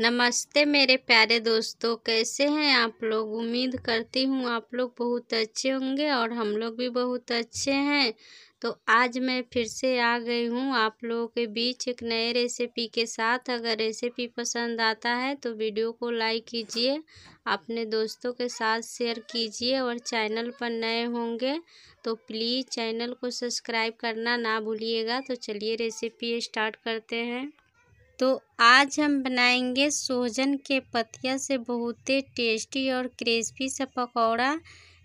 नमस्ते मेरे प्यारे दोस्तों कैसे हैं आप लोग उम्मीद करती हूँ आप लोग बहुत अच्छे होंगे और हम लोग भी बहुत अच्छे हैं तो आज मैं फिर से आ गई हूँ आप लोगों के बीच एक नए रेसिपी के साथ अगर रेसिपी पसंद आता है तो वीडियो को लाइक कीजिए अपने दोस्तों के साथ शेयर कीजिए और चैनल पर नए होंगे तो प्लीज़ चैनल को सब्सक्राइब करना ना भूलिएगा तो चलिए रेसिपी स्टार्ट करते हैं तो आज हम बनाएंगे सोजन के पतिया से बहुत ही टेस्टी और क्रिस्पी सा पकौड़ा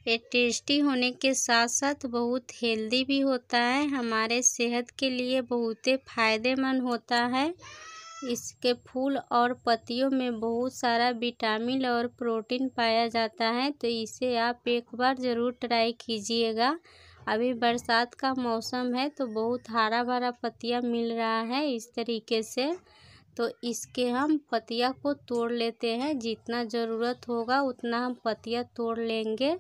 ये टेस्टी होने के साथ साथ बहुत हेल्दी भी होता है हमारे सेहत के लिए बहुत ही फ़ायदेमंद होता है इसके फूल और पत्तियों में बहुत सारा विटामिन और प्रोटीन पाया जाता है तो इसे आप एक बार ज़रूर ट्राई कीजिएगा अभी बरसात का मौसम है तो बहुत हरा भरा पत्तियाँ मिल रहा है इस तरीके से तो इसके हम पतिया को तोड़ लेते हैं जितना ज़रूरत होगा उतना हम पतिया तोड़ लेंगे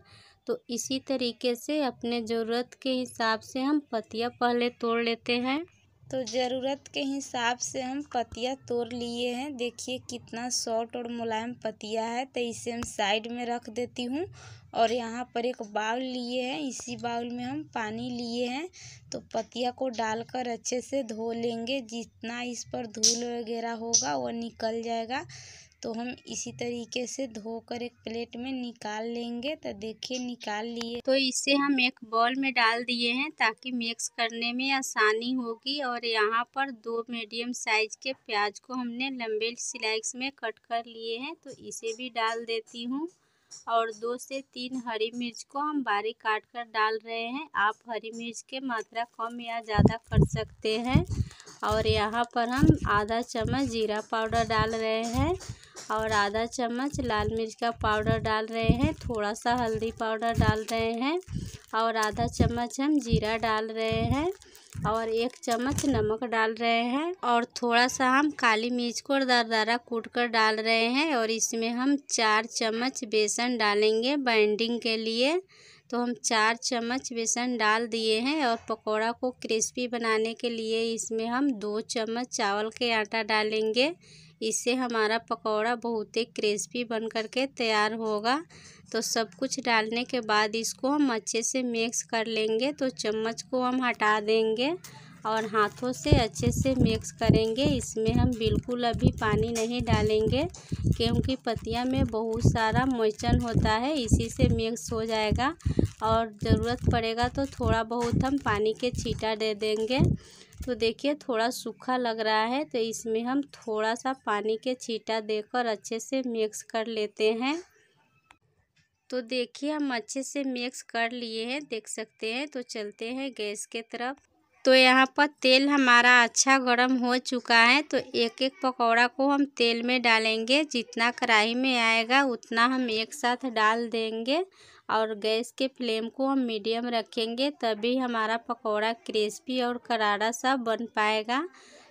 तो इसी तरीके से अपने ज़रूरत के हिसाब से हम पतिया पहले तोड़ लेते हैं तो ज़रूरत के हिसाब से हम पतिया तोड़ लिए हैं देखिए कितना सॉफ्ट और मुलायम पतिया है तो इसे हम साइड में रख देती हूँ और यहाँ पर एक बाउल लिए हैं इसी बाउल में हम पानी लिए हैं तो पतिया को डालकर अच्छे से धो लेंगे जितना इस पर धूल वगैरह होगा वो निकल जाएगा तो हम इसी तरीके से धोकर एक प्लेट में निकाल लेंगे तो देखिए निकाल लिए तो इसे हम एक बॉल में डाल दिए हैं ताकि मिक्स करने में आसानी होगी और यहाँ पर दो मीडियम साइज के प्याज को हमने लंबे स्लाइस में कट कर लिए हैं तो इसे भी डाल देती हूँ और दो से तीन हरी मिर्च को हम बारीक काट कर डाल रहे हैं आप हरी मिर्च के मात्रा कम या ज़्यादा कर सकते हैं और यहाँ पर हम आधा चम्मच जीरा पाउडर डाल रहे हैं और आधा चम्मच लाल मिर्च का पाउडर डाल रहे हैं थोड़ा सा हल्दी पाउडर डाल रहे हैं और आधा चम्मच हम जीरा डाल रहे हैं और एक चम्मच नमक डाल रहे हैं और थोड़ा सा हम काली मिर्च को दरदरा कूट कर डाल रहे हैं और इसमें हम चार चम्मच बेसन डालेंगे बाइंडिंग के लिए तो हम चार चम्मच बेसन डाल दिए हैं और पकौड़ा को क्रिस्पी बनाने के लिए इसमें हम दो चम्मच चावल के आटा डालेंगे इससे हमारा पकौड़ा बहुत ही क्रिस्पी बन कर के तैयार होगा तो सब कुछ डालने के बाद इसको हम अच्छे से मिक्स कर लेंगे तो चम्मच को हम हटा देंगे और हाथों से अच्छे से मिक्स करेंगे इसमें हम बिल्कुल अभी पानी नहीं डालेंगे क्योंकि पतिया में बहुत सारा मोचन होता है इसी से मिक्स हो जाएगा और ज़रूरत पड़ेगा तो थोड़ा बहुत हम पानी के छीटा दे देंगे तो देखिए थोड़ा सूखा लग रहा है तो इसमें हम थोड़ा सा पानी के छीटा देकर अच्छे से मिक्स कर लेते हैं तो देखिए हम अच्छे से मिक्स कर लिए हैं देख सकते हैं तो चलते हैं गैस के तरफ तो यहाँ पर तेल हमारा अच्छा गर्म हो चुका है तो एक एक पकौड़ा को हम तेल में डालेंगे जितना कढ़ाई में आएगा उतना हम एक साथ डाल देंगे और गैस के फ्लेम को हम मीडियम रखेंगे तभी हमारा पकौड़ा क्रिस्पी और करारा सा बन पाएगा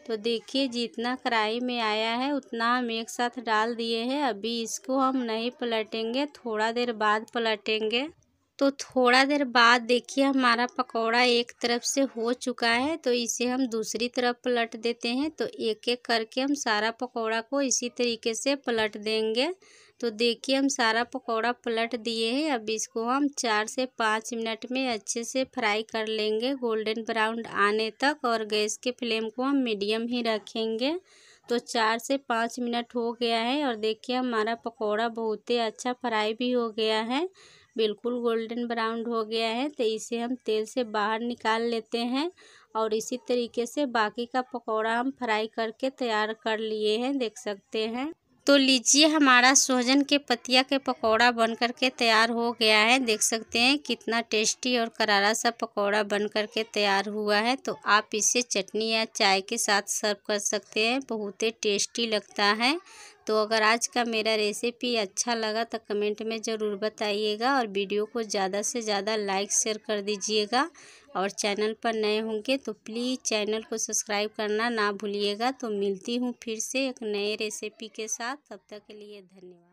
तो देखिए जितना कढ़ाई में आया है उतना हम एक साथ डाल दिए हैं अभी इसको हम नहीं पलटेंगे थोड़ा देर बाद पलटेंगे तो थोड़ा देर बाद देखिए हमारा पकौड़ा एक तरफ से हो चुका है तो इसे हम दूसरी तरफ पलट देते हैं तो एक एक करके हम सारा पकौड़ा को इसी तरीके से पलट देंगे तो देखिए हम सारा पकौड़ा पलट दिए हैं अब इसको हम चार से पाँच मिनट में अच्छे से फ्राई कर लेंगे गोल्डन ब्राउन आने तक और गैस के फ्लेम को हम मीडियम ही रखेंगे तो चार से पाँच मिनट हो गया है और देखिए हमारा पकौड़ा बहुत ही अच्छा फ्राई भी हो गया है बिल्कुल गोल्डन ब्राउन हो गया है तो इसे हम तेल से बाहर निकाल लेते हैं और इसी तरीके से बाकी का पकौड़ा हम फ्राई करके तैयार कर लिए हैं देख सकते हैं तो लीजिए हमारा सोजन के पतिया के पकौड़ा बन कर के तैयार हो गया है देख सकते हैं कितना टेस्टी और करारा सा पकौड़ा बन कर के तैयार हुआ है तो आप इसे चटनी या चाय के साथ सर्व कर सकते हैं बहुत ही टेस्टी लगता है तो अगर आज का मेरा रेसिपी अच्छा लगा तो कमेंट में ज़रूर बताइएगा और वीडियो को ज़्यादा से ज़्यादा लाइक शेयर कर दीजिएगा और चैनल पर नए होंगे तो प्लीज़ चैनल को सब्सक्राइब करना ना भूलिएगा तो मिलती हूँ फिर से एक नए रेसिपी के साथ तब तक के लिए धन्यवाद